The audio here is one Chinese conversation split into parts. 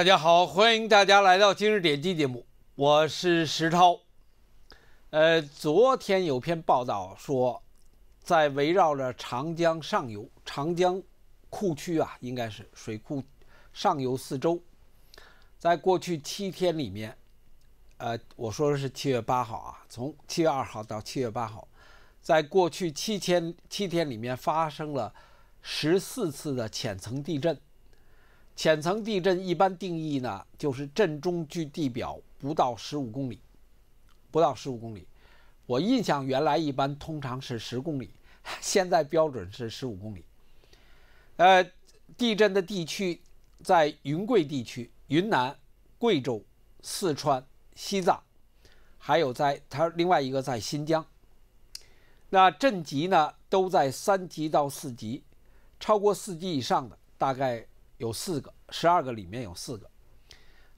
大家好，欢迎大家来到今日点击节目，我是石涛。呃，昨天有篇报道说，在围绕着长江上游长江库区啊，应该是水库上游四周，在过去七天里面，呃，我说的是七月八号啊，从七月二号到七月八号，在过去七天七天里面发生了十四次的浅层地震。浅层地震一般定义呢，就是震中距地表不到十五公里，不到十五公里。我印象原来一般通常是十公里，现在标准是十五公里。呃，地震的地区在云贵地区，云南、贵州、四川、西藏，还有在它另外一个在新疆。那震级呢都在三级到四级，超过四级以上的大概。有四个，十二个里面有四个，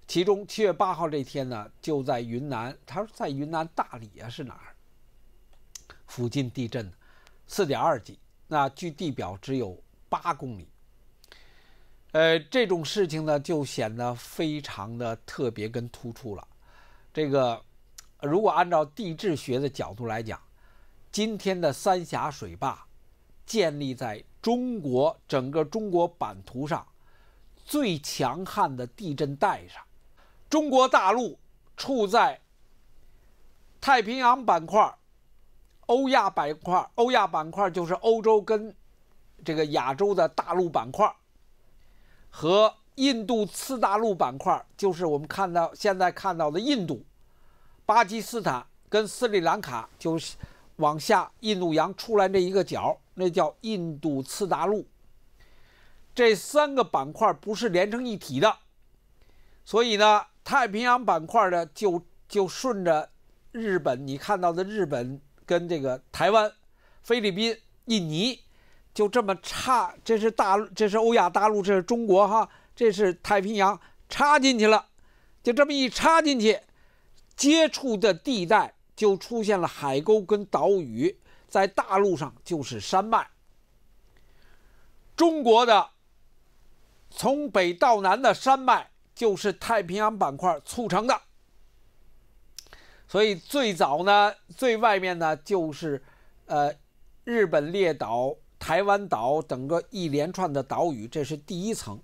其中七月八号这天呢，就在云南，他说在云南大理啊是哪儿？附近地震，四点二级，那距地表只有八公里。呃，这种事情呢就显得非常的特别跟突出了。这个如果按照地质学的角度来讲，今天的三峡水坝建立在中国整个中国版图上。最强悍的地震带上，中国大陆处在太平洋板块、欧亚板块。欧亚板块就是欧洲跟这个亚洲的大陆板块，和印度次大陆板块，就是我们看到现在看到的印度、巴基斯坦跟斯里兰卡，就是往下印度洋出来那一个角，那叫印度次大陆。这三个板块不是连成一体的，所以呢，太平洋板块呢就就顺着日本，你看到的日本跟这个台湾、菲律宾、印尼，就这么插，这是大陆，这是欧亚大陆，这是中国哈，这是太平洋插进去了，就这么一插进去，接触的地带就出现了海沟跟岛屿，在大陆上就是山脉，中国的。从北到南的山脉就是太平洋板块促成的，所以最早呢，最外面呢就是，呃，日本列岛、台湾岛整个一连串的岛屿，这是第一层。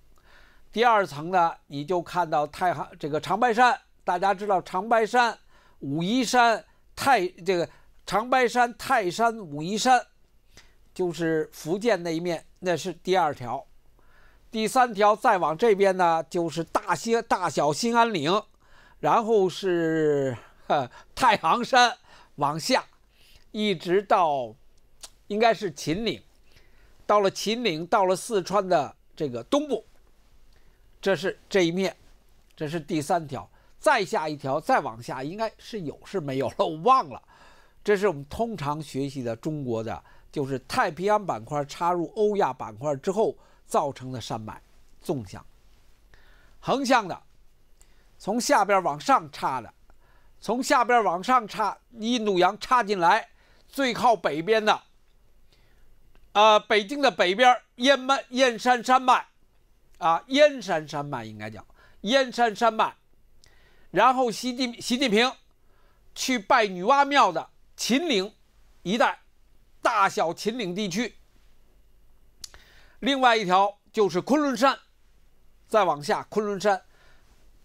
第二层呢，你就看到太行这个长白山，大家知道长白山、武夷山、太这个长白山、泰山、武夷山，就是福建那一面，那是第二条。第三条再往这边呢，就是大兴大小兴安岭，然后是太行山，往下一直到应该是秦岭，到了秦岭，到了四川的这个东部，这是这一面，这是第三条。再下一条，再往下应该是有是没有了，我忘了。这是我们通常学习的中国的，就是太平洋板块插入欧亚板块之后。造成的山脉，纵向、横向的，从下边往上插的，从下边往上插，印度洋插进来，最靠北边的，啊，北京的北边，燕麦燕山山脉，啊，燕山山脉应该叫燕山山脉，然后习近习近平去拜女娲庙的秦岭一带，大小秦岭地区。另外一条就是昆仑山，再往下，昆仑山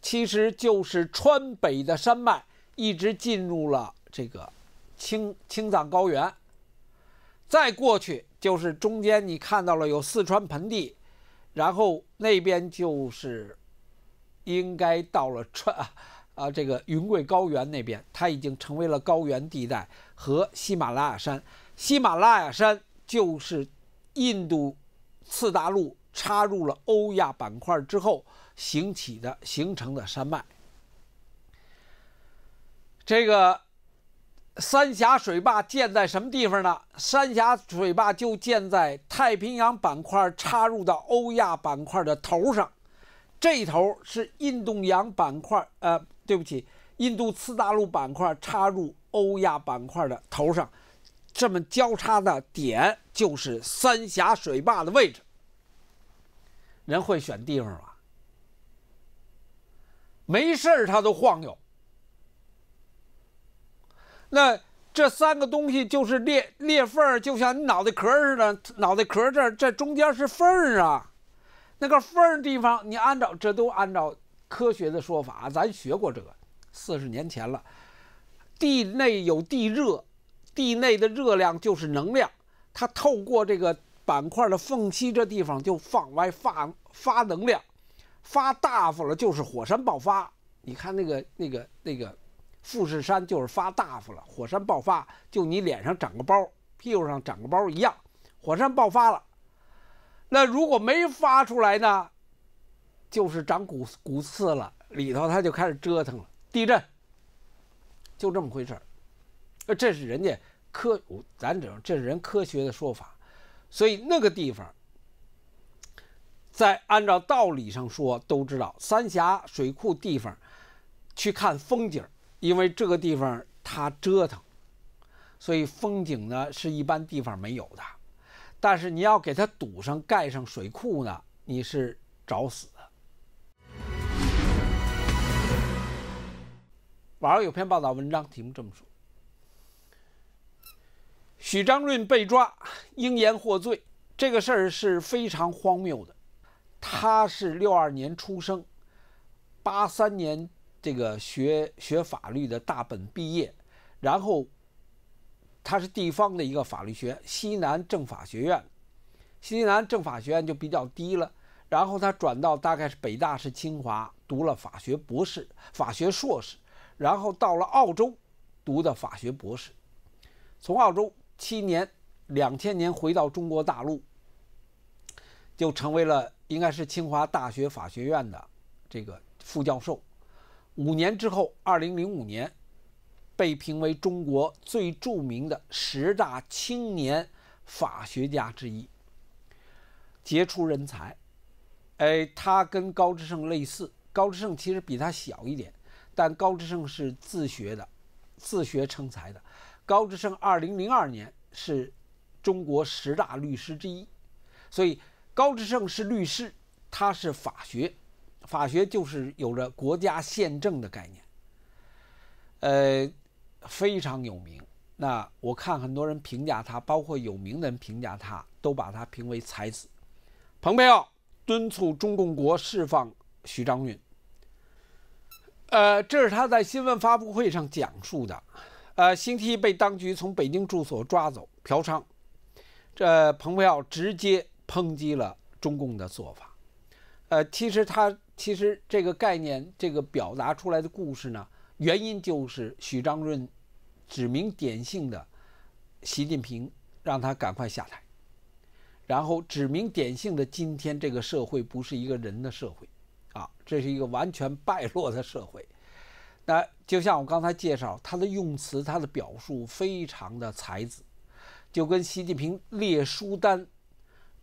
其实就是川北的山脉，一直进入了这个青青藏高原。再过去就是中间，你看到了有四川盆地，然后那边就是应该到了川啊啊这个云贵高原那边，它已经成为了高原地带和喜马拉雅山。喜马拉雅山就是印度。次大陆插入了欧亚板块之后，兴起的形成的山脉。这个三峡水坝建在什么地方呢？三峡水坝就建在太平洋板块插入到欧亚板块的头上，这头是印度洋板块，呃，对不起，印度次大陆板块插入欧亚板块的头上。这么交叉的点就是三峡水坝的位置。人会选地方吗？没事他都晃悠。那这三个东西就是裂裂缝就像你脑袋壳似的，脑袋壳这这中间是缝啊，那个缝地方，你按照这都按照科学的说法，咱学过这个，四十年前了，地内有地热。地内的热量就是能量，它透过这个板块的缝隙，这地方就放外发发能量，发大发了就是火山爆发。你看那个那个那个富士山就是发大发了，火山爆发就你脸上长个包，屁股上长个包一样，火山爆发了。那如果没发出来呢，就是长骨骨刺了，里头它就开始折腾了，地震，就这么回事儿。呃，这是人家科，咱知这是人科学的说法，所以那个地方，在按照道理上说都知道，三峡水库地方去看风景，因为这个地方它折腾，所以风景呢是一般地方没有的。但是你要给它堵上盖上水库呢，你是找死。网上有篇报道文章，题目这么说。许章润被抓，应言获罪，这个事儿是非常荒谬的。他是六二年出生，八三年这个学学法律的大本毕业，然后他是地方的一个法律学，西南政法学院，西南政法学院就比较低了。然后他转到大概是北大是清华读了法学博士、法学硕士，然后到了澳洲读的法学博士，从澳洲。七年，两千年回到中国大陆，就成为了应该是清华大学法学院的这个副教授。五年之后，二零零五年，被评为中国最著名的十大青年法学家之一，杰出人才。哎，他跟高志胜类似，高志胜其实比他小一点，但高志胜是自学的，自学成才的。高志胜二零零二年是中国十大律师之一，所以高志胜是律师，他是法学，法学就是有着国家宪政的概念，呃，非常有名。那我看很多人评价他，包括有名的人评价他，都把他评为才子。蓬佩奥敦促中共国释放徐章云，呃，这是他在新闻发布会上讲述的。呃，星期一被当局从北京住所抓走，嫖娼。这蓬佩奥直接抨击了中共的做法。呃，其实他其实这个概念，这个表达出来的故事呢，原因就是许章润指名点姓的习近平，让他赶快下台。然后指名点姓的，今天这个社会不是一个人的社会啊，这是一个完全败落的社会。那就像我刚才介绍，他的用词、他的表述非常的才子，就跟习近平列书单，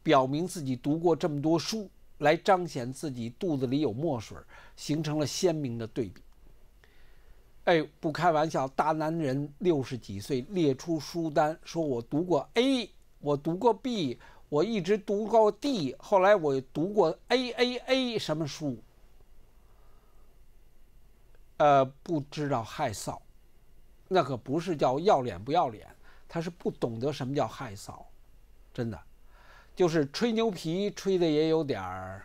表明自己读过这么多书，来彰显自己肚子里有墨水，形成了鲜明的对比。哎，不开玩笑，大男人六十几岁列出书单，说我读过 A，我读过 B，我一直读过 D，后来我读过 AAA 什么书。呃，不知道害臊，那可不是叫要脸不要脸，他是不懂得什么叫害臊，真的，就是吹牛皮吹的也有点儿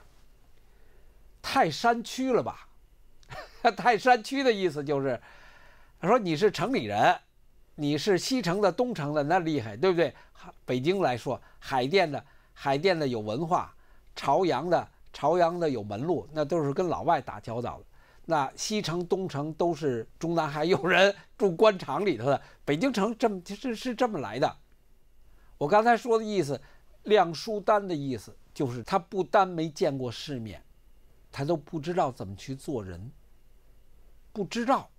太山区了吧？太山区的意思就是，他说你是城里人，你是西城的、东城的，那厉害，对不对？北京来说，海淀的、海淀的有文化，朝阳的、朝阳的有门路，那都是跟老外打交道的。那西城东城都是中南海有人住官场里头的，北京城这么其实是这么来的。我刚才说的意思，亮书单的意思就是他不单没见过世面，他都不知道怎么去做人，不知道，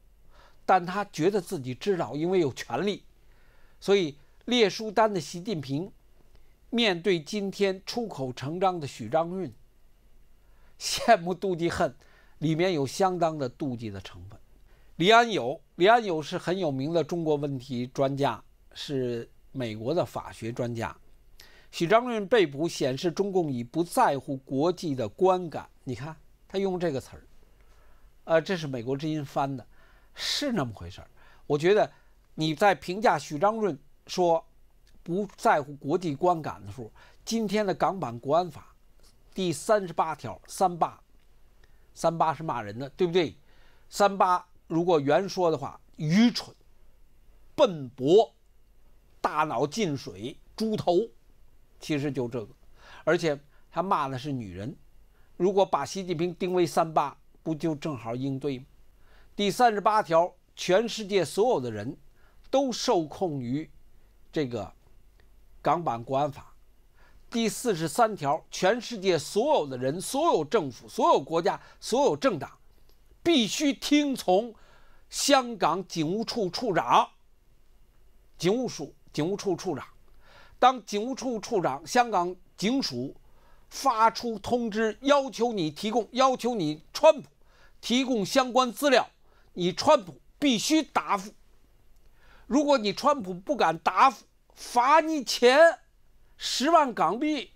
但他觉得自己知道，因为有权利。所以列书单的习近平，面对今天出口成章的许章运，羡慕妒忌恨。里面有相当的妒忌的成分。李安友，李安友是很有名的中国问题专家，是美国的法学专家。许章润被捕显示中共已不在乎国际的观感。你看他用这个词儿，呃，这是美国之音翻的，是那么回事儿。我觉得你在评价许章润说不在乎国际观感的时候，今天的港版国安法第三十八条三八。三八是骂人的，对不对？三八如果原说的话，愚蠢、笨拙、大脑进水、猪头，其实就这个。而且他骂的是女人。如果把习近平定为三八，不就正好应对吗？第三十八条，全世界所有的人都受控于这个港版国安法。第四十三条，全世界所有的人、所有政府、所有国家、所有政党，必须听从香港警务处处长、警务署警务处处长。当警务处处长、香港警署发出通知，要求你提供、要求你川普提供相关资料，你川普必须答复。如果你川普不敢答复，罚你钱。十万港币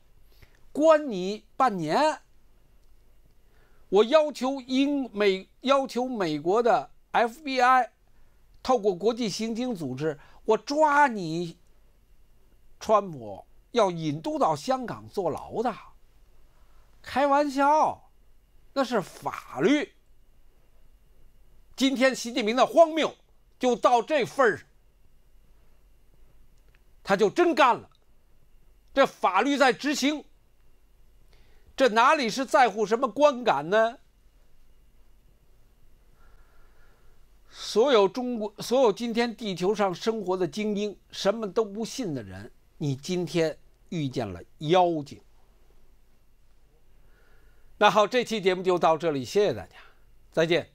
关你半年。我要求英美要求美国的 FBI 透过国际刑警组织，我抓你川普，要引渡到香港坐牢的。开玩笑，那是法律。今天习近平的荒谬就到这份儿上，他就真干了。这法律在执行，这哪里是在乎什么观感呢？所有中国，所有今天地球上生活的精英，什么都不信的人，你今天遇见了妖精。那好，这期节目就到这里，谢谢大家，再见。